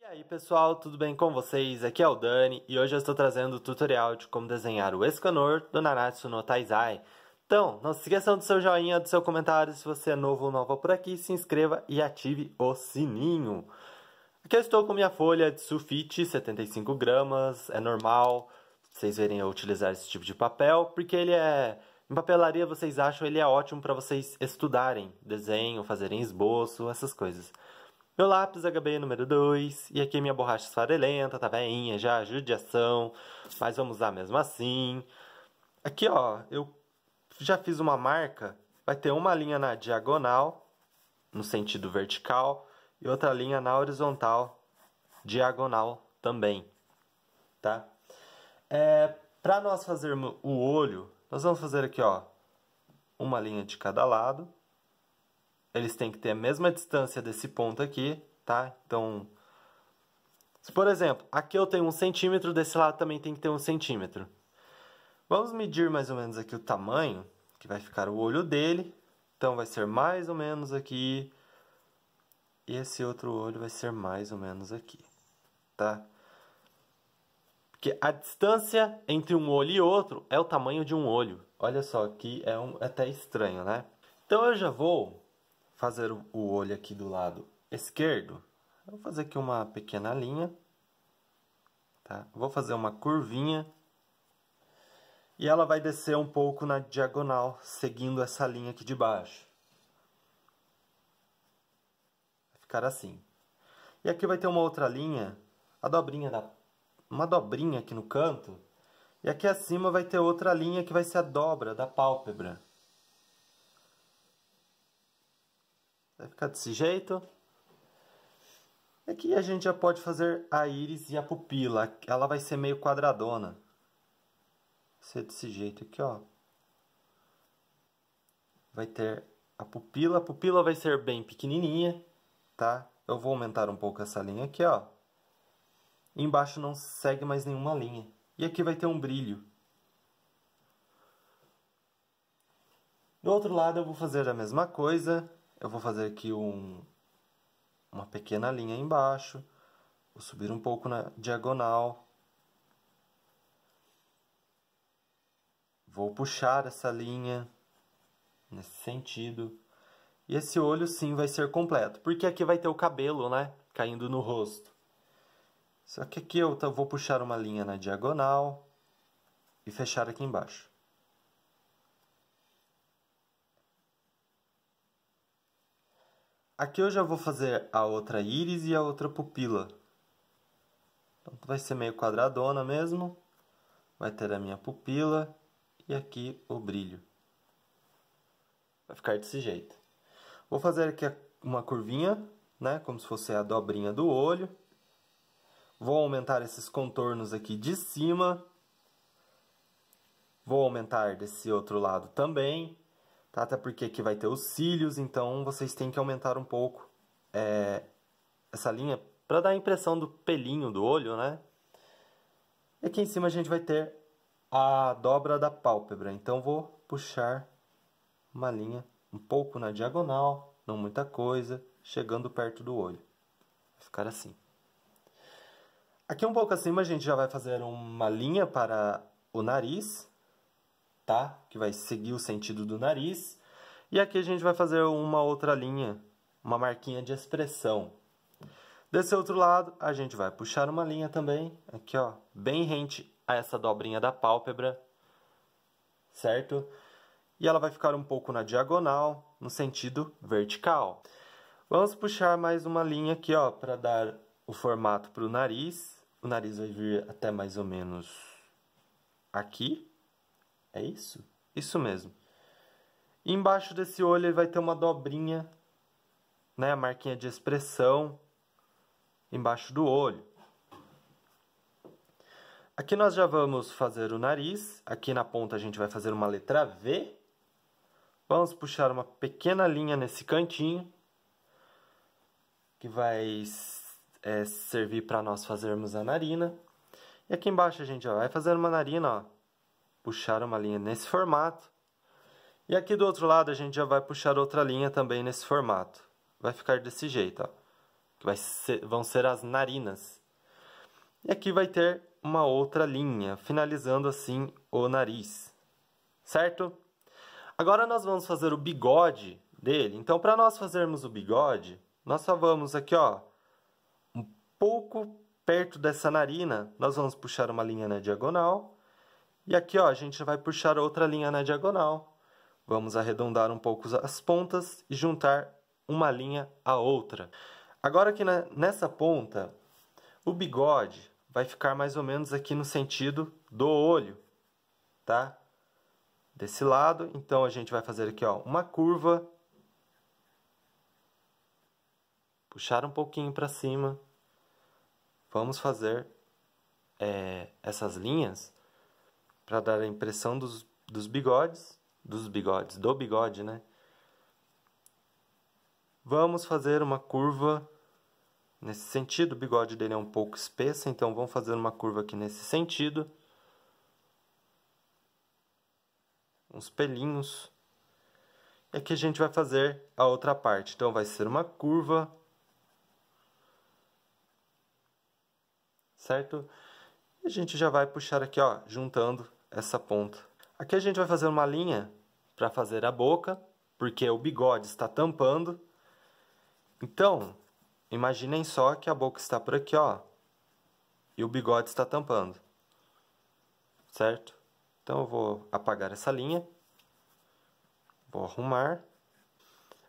E aí pessoal, tudo bem com vocês? Aqui é o Dani e hoje eu estou trazendo o tutorial de como desenhar o Escanor do Nanatsu no Taizai. Então, não se esqueçam do seu joinha, do seu comentário, se você é novo ou nova por aqui, se inscreva e ative o sininho. Aqui eu estou com minha folha de sulfite, 75 gramas, é normal vocês verem eu utilizar esse tipo de papel, porque ele é em papelaria, vocês acham ele é ótimo para vocês estudarem desenho, fazerem esboço, essas coisas. Meu lápis é HB número 2, e aqui minha borracha esfarelenta, tá veinha já, judiação, mas vamos lá mesmo assim. Aqui, ó, eu já fiz uma marca, vai ter uma linha na diagonal, no sentido vertical, e outra linha na horizontal, diagonal também, tá? É, para nós fazermos o olho, nós vamos fazer aqui, ó, uma linha de cada lado. Eles têm que ter a mesma distância desse ponto aqui, tá? Então, se por exemplo, aqui eu tenho um centímetro, desse lado também tem que ter um centímetro. Vamos medir mais ou menos aqui o tamanho, que vai ficar o olho dele. Então, vai ser mais ou menos aqui. E esse outro olho vai ser mais ou menos aqui, tá? que a distância entre um olho e outro é o tamanho de um olho. Olha só que é um, é até estranho, né? Então eu já vou fazer o olho aqui do lado esquerdo. Eu vou fazer aqui uma pequena linha. Tá? Vou fazer uma curvinha. E ela vai descer um pouco na diagonal, seguindo essa linha aqui de baixo. Vai ficar assim. E aqui vai ter uma outra linha, a dobrinha da uma dobrinha aqui no canto. E aqui acima vai ter outra linha que vai ser a dobra da pálpebra. Vai ficar desse jeito. Aqui a gente já pode fazer a íris e a pupila. Ela vai ser meio quadradona. Vai ser desse jeito aqui, ó. Vai ter a pupila. A pupila vai ser bem pequenininha, tá? Eu vou aumentar um pouco essa linha aqui, ó. Embaixo não segue mais nenhuma linha. E aqui vai ter um brilho. Do outro lado eu vou fazer a mesma coisa. Eu vou fazer aqui um, uma pequena linha embaixo. Vou subir um pouco na diagonal. Vou puxar essa linha nesse sentido. E esse olho sim vai ser completo, porque aqui vai ter o cabelo, né, caindo no rosto. Só que aqui eu vou puxar uma linha na diagonal e fechar aqui embaixo. Aqui eu já vou fazer a outra íris e a outra pupila. Então, vai ser meio quadradona mesmo. Vai ter a minha pupila e aqui o brilho. Vai ficar desse jeito. Vou fazer aqui uma curvinha, né? Como se fosse a dobrinha do olho. Vou aumentar esses contornos aqui de cima. Vou aumentar desse outro lado também, tá? Até porque aqui vai ter os cílios, então vocês têm que aumentar um pouco é, essa linha para dar a impressão do pelinho do olho, né? E aqui em cima a gente vai ter a dobra da pálpebra, então vou puxar uma linha um pouco na diagonal, não muita coisa, chegando perto do olho. Vai ficar assim. Aqui é um pouco acima a gente já vai fazer uma linha para o nariz, tá? Que vai seguir o sentido do nariz. E aqui a gente vai fazer uma outra linha, uma marquinha de expressão. Desse outro lado, a gente vai puxar uma linha também, aqui ó, bem rente a essa dobrinha da pálpebra, certo? E ela vai ficar um pouco na diagonal, no sentido vertical. Vamos puxar mais uma linha aqui ó, para dar o formato para o nariz, o nariz vai vir até mais ou menos aqui. É isso? Isso mesmo. E embaixo desse olho ele vai ter uma dobrinha, né? A marquinha de expressão embaixo do olho. Aqui nós já vamos fazer o nariz. Aqui na ponta a gente vai fazer uma letra V. Vamos puxar uma pequena linha nesse cantinho. Que vai é, servir para nós fazermos a narina. E aqui embaixo a gente ó, vai fazer uma narina, ó, puxar uma linha nesse formato. E aqui do outro lado a gente já vai puxar outra linha também nesse formato. Vai ficar desse jeito, ó, que ser, vão ser as narinas. E aqui vai ter uma outra linha, finalizando assim o nariz, certo? Agora nós vamos fazer o bigode dele. Então, para nós fazermos o bigode, nós só vamos aqui, ó, pouco perto dessa narina, nós vamos puxar uma linha na diagonal. E aqui ó, a gente vai puxar outra linha na diagonal. Vamos arredondar um pouco as pontas e juntar uma linha à outra. Agora aqui na, nessa ponta, o bigode vai ficar mais ou menos aqui no sentido do olho, tá? Desse lado, então a gente vai fazer aqui ó, uma curva puxar um pouquinho para cima vamos fazer é, essas linhas para dar a impressão dos, dos bigodes, dos bigodes, do bigode, né? Vamos fazer uma curva nesse sentido, o bigode dele é um pouco espessa, então vamos fazer uma curva aqui nesse sentido. Uns pelinhos. E aqui a gente vai fazer a outra parte, então vai ser uma curva certo? E a gente já vai puxar aqui, ó, juntando essa ponta. Aqui a gente vai fazer uma linha para fazer a boca, porque o bigode está tampando. Então, imaginem só que a boca está por aqui, ó, e o bigode está tampando, certo? Então eu vou apagar essa linha, vou arrumar.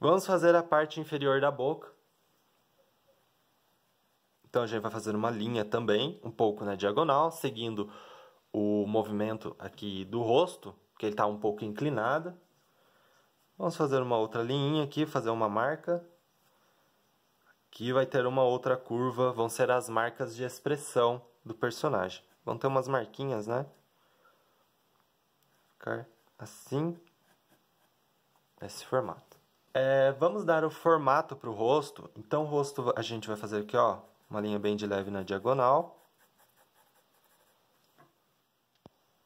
Vamos fazer a parte inferior da boca. Então a gente vai fazer uma linha também, um pouco na diagonal, seguindo o movimento aqui do rosto, que ele está um pouco inclinado. Vamos fazer uma outra linha aqui, fazer uma marca. Aqui vai ter uma outra curva, vão ser as marcas de expressão do personagem. Vão ter umas marquinhas, né? Ficar assim, nesse formato. É, vamos dar o formato para o rosto. Então o rosto a gente vai fazer aqui, ó, uma linha bem de leve na diagonal.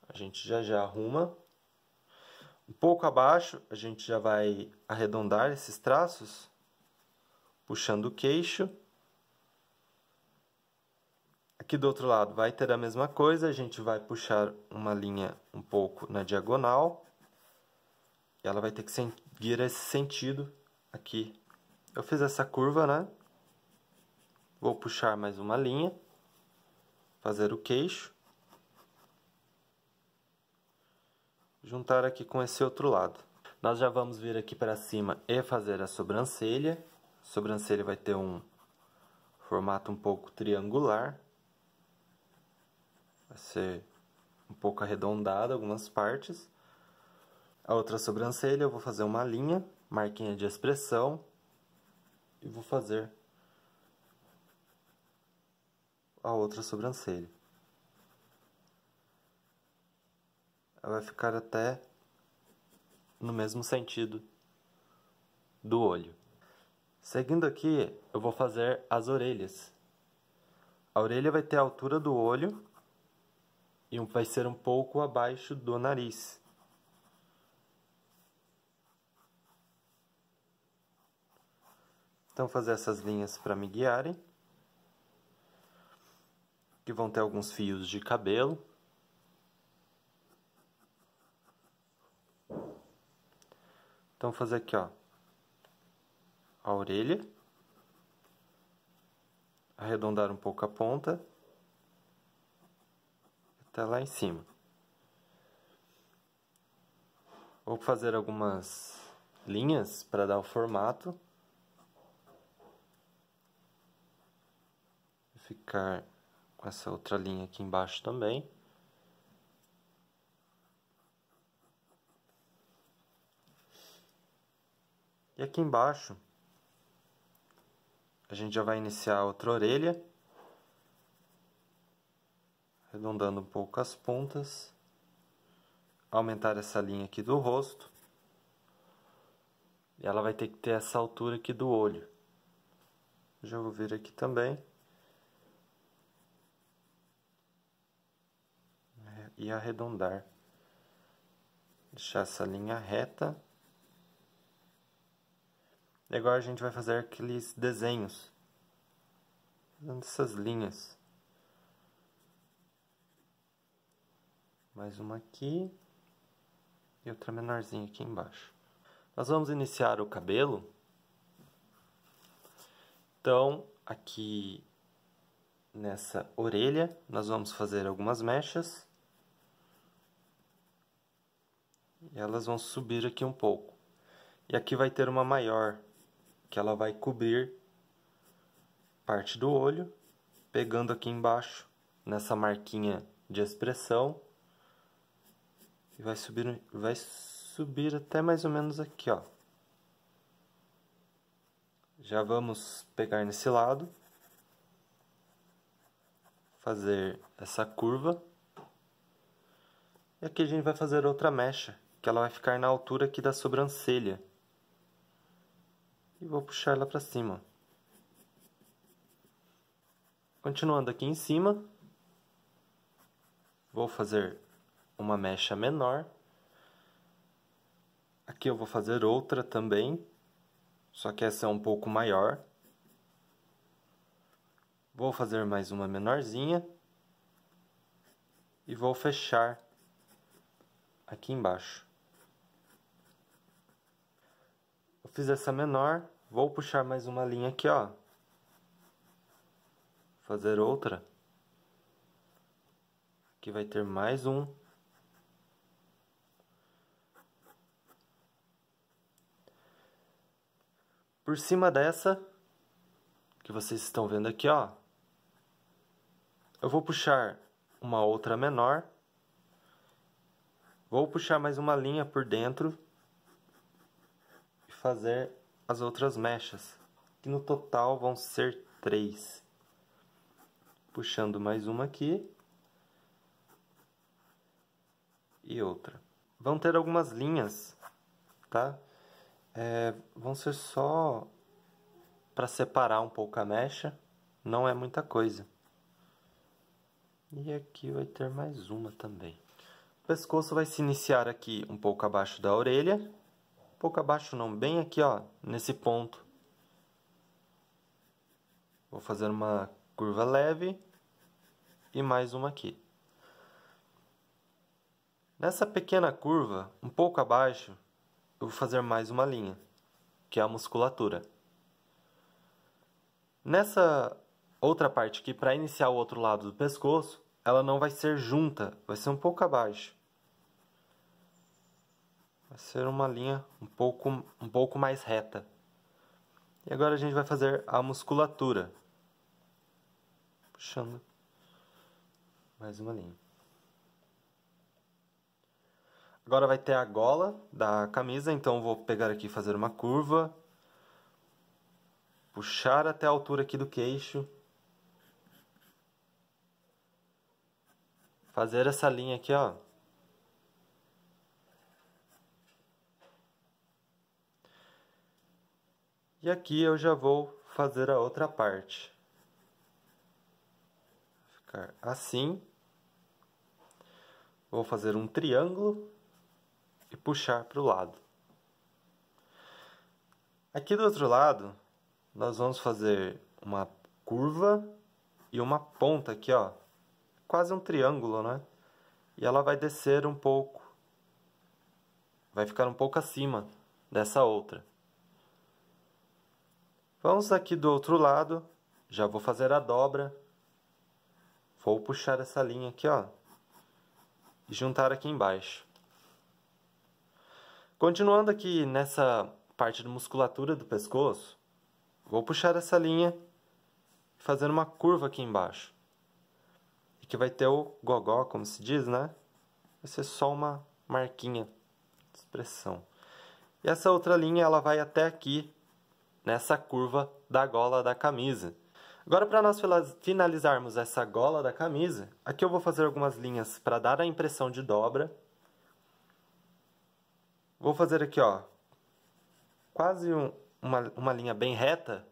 A gente já já arruma. Um pouco abaixo, a gente já vai arredondar esses traços, puxando o queixo. Aqui do outro lado vai ter a mesma coisa, a gente vai puxar uma linha um pouco na diagonal. E ela vai ter que seguir esse sentido aqui. Eu fiz essa curva, né? Vou puxar mais uma linha, fazer o queixo. Juntar aqui com esse outro lado. Nós já vamos vir aqui para cima e fazer a sobrancelha. A sobrancelha vai ter um formato um pouco triangular. Vai ser um pouco arredondada algumas partes. A outra sobrancelha eu vou fazer uma linha, marquinha de expressão e vou fazer a outra sobrancelha. Ela vai ficar até no mesmo sentido do olho. Seguindo aqui, eu vou fazer as orelhas. A orelha vai ter a altura do olho e vai ser um pouco abaixo do nariz. Então, fazer essas linhas para me guiarem que vão ter alguns fios de cabelo. Então, vou fazer aqui, ó, a orelha. Arredondar um pouco a ponta. Até lá em cima. Vou fazer algumas linhas para dar o formato. Ficar com essa outra linha aqui embaixo também. E aqui embaixo, a gente já vai iniciar outra orelha, arredondando um pouco as pontas, aumentar essa linha aqui do rosto, e ela vai ter que ter essa altura aqui do olho. Já vou vir aqui também. e arredondar. Deixar essa linha reta. E agora a gente vai fazer aqueles desenhos. Fazendo essas linhas. Mais uma aqui. E outra menorzinha aqui embaixo. Nós vamos iniciar o cabelo. Então, aqui nessa orelha, nós vamos fazer algumas mechas. e elas vão subir aqui um pouco. E aqui vai ter uma maior, que ela vai cobrir parte do olho, pegando aqui embaixo, nessa marquinha de expressão, e vai subir, vai subir até mais ou menos aqui, ó. Já vamos pegar nesse lado, fazer essa curva, e aqui a gente vai fazer outra mecha, que ela vai ficar na altura aqui da sobrancelha. E vou puxar ela para cima. Continuando aqui em cima, vou fazer uma mecha menor. Aqui eu vou fazer outra também, só que essa é um pouco maior. Vou fazer mais uma menorzinha e vou fechar aqui embaixo. fiz essa menor, vou puxar mais uma linha aqui, ó. Fazer outra. Aqui vai ter mais um. Por cima dessa, que vocês estão vendo aqui, ó. Eu vou puxar uma outra menor. Vou puxar mais uma linha por dentro fazer as outras mechas, que no total vão ser três. Puxando mais uma aqui. E outra. Vão ter algumas linhas, tá? É, vão ser só para separar um pouco a mecha, não é muita coisa. E aqui vai ter mais uma também. O pescoço vai se iniciar aqui um pouco abaixo da orelha, pouco abaixo não, bem aqui, ó, nesse ponto. Vou fazer uma curva leve e mais uma aqui. Nessa pequena curva, um pouco abaixo, eu vou fazer mais uma linha, que é a musculatura. Nessa outra parte aqui, para iniciar o outro lado do pescoço, ela não vai ser junta, vai ser um pouco abaixo ser uma linha um pouco, um pouco mais reta. E agora a gente vai fazer a musculatura. Puxando mais uma linha. Agora vai ter a gola da camisa, então vou pegar aqui e fazer uma curva. Puxar até a altura aqui do queixo. Fazer essa linha aqui, ó. E aqui eu já vou fazer a outra parte. Ficar assim. Vou fazer um triângulo e puxar para o lado. Aqui do outro lado, nós vamos fazer uma curva e uma ponta aqui, ó. Quase um triângulo, né? E ela vai descer um pouco. Vai ficar um pouco acima dessa outra. Vamos aqui do outro lado, já vou fazer a dobra. Vou puxar essa linha aqui, ó, e juntar aqui embaixo. Continuando aqui nessa parte de musculatura do pescoço, vou puxar essa linha e fazer uma curva aqui embaixo. E que vai ter o gogó, como se diz, né? Vai ser só uma marquinha, de expressão. E essa outra linha, ela vai até aqui, nessa curva da gola da camisa. Agora, para nós finalizarmos essa gola da camisa, aqui eu vou fazer algumas linhas para dar a impressão de dobra. Vou fazer aqui, ó, quase um, uma, uma linha bem reta.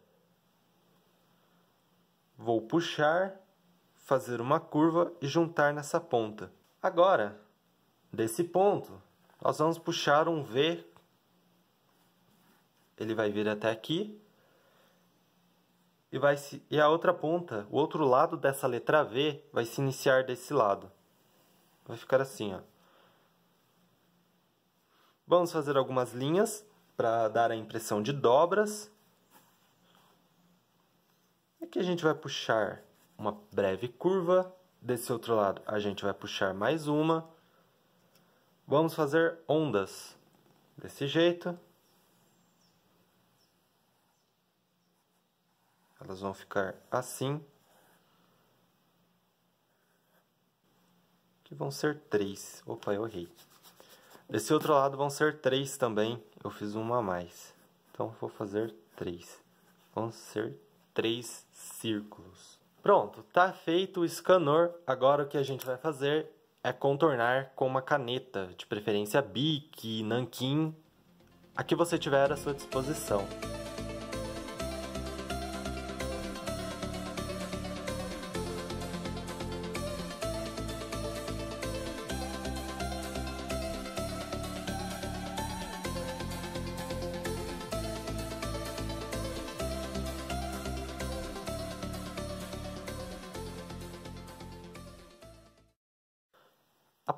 Vou puxar, fazer uma curva e juntar nessa ponta. Agora, desse ponto, nós vamos puxar um V ele vai vir até aqui e vai se, e a outra ponta, o outro lado dessa letra V vai se iniciar desse lado. Vai ficar assim, ó. Vamos fazer algumas linhas para dar a impressão de dobras. Aqui a gente vai puxar uma breve curva. Desse outro lado a gente vai puxar mais uma. Vamos fazer ondas desse jeito. elas vão ficar assim, que vão ser três. Opa, eu errei. Desse outro lado vão ser três também, eu fiz uma a mais. Então vou fazer três. Vão ser três círculos. Pronto, tá feito o escanor. Agora o que a gente vai fazer é contornar com uma caneta, de preferência Bic, Nanquim, a que você tiver à sua disposição.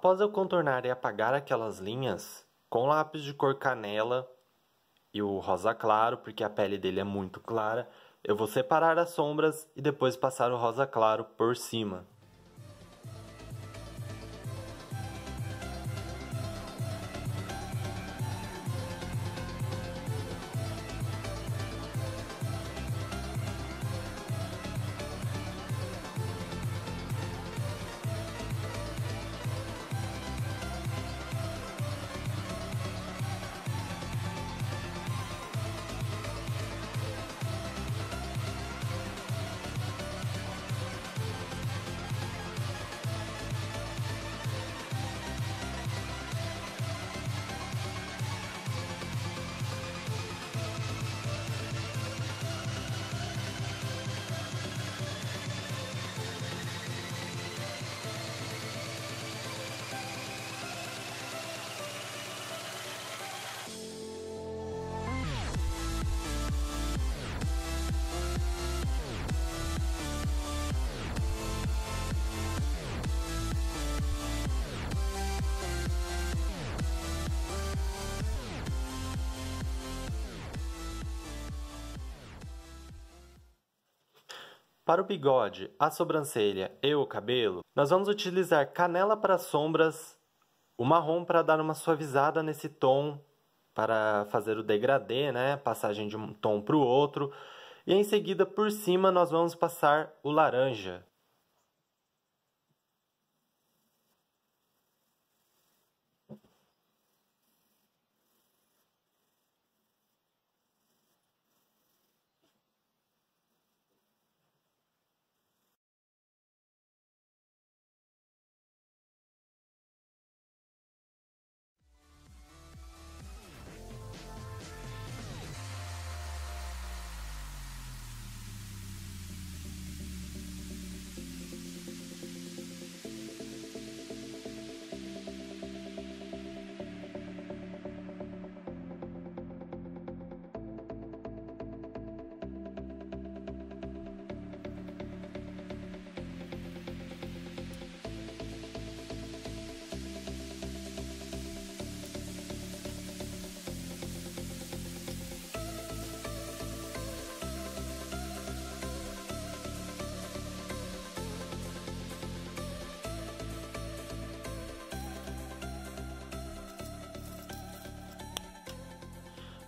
Após eu contornar e apagar aquelas linhas, com lápis de cor canela e o rosa claro, porque a pele dele é muito clara, eu vou separar as sombras e depois passar o rosa claro por cima. Para o bigode, a sobrancelha e o cabelo, nós vamos utilizar canela para sombras, o marrom para dar uma suavizada nesse tom, para fazer o degradê, né? Passagem de um tom para o outro. E em seguida, por cima, nós vamos passar o laranja,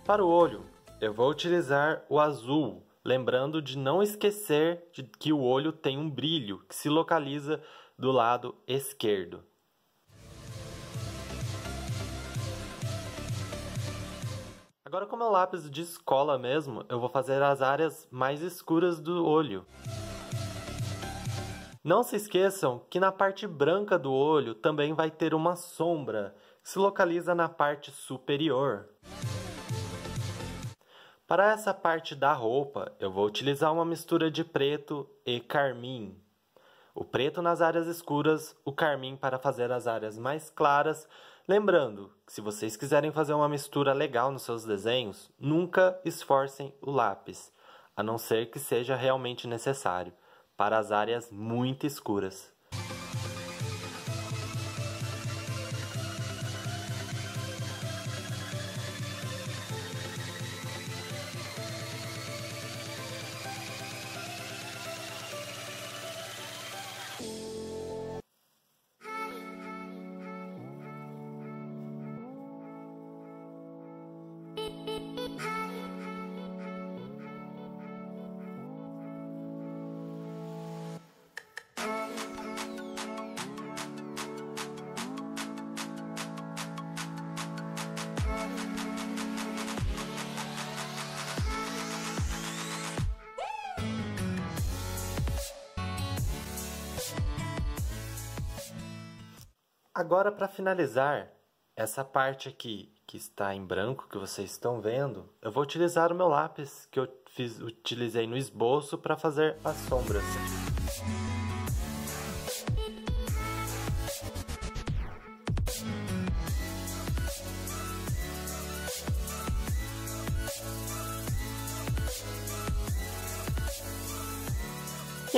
Para o olho, eu vou utilizar o azul, lembrando de não esquecer de que o olho tem um brilho que se localiza do lado esquerdo. Agora é o lápis de escola mesmo, eu vou fazer as áreas mais escuras do olho. Não se esqueçam que na parte branca do olho também vai ter uma sombra, que se localiza na parte superior. Para essa parte da roupa, eu vou utilizar uma mistura de preto e carmim. O preto nas áreas escuras, o carmim para fazer as áreas mais claras. Lembrando que se vocês quiserem fazer uma mistura legal nos seus desenhos, nunca esforcem o lápis, a não ser que seja realmente necessário, para as áreas muito escuras. Agora, para finalizar essa parte aqui que está em branco, que vocês estão vendo, eu vou utilizar o meu lápis que eu fiz, utilizei no esboço para fazer as sombras.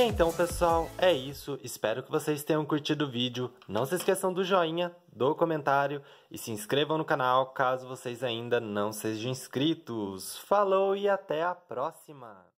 Então, pessoal, é isso. Espero que vocês tenham curtido o vídeo. Não se esqueçam do joinha, do comentário e se inscrevam no canal caso vocês ainda não sejam inscritos. Falou e até a próxima!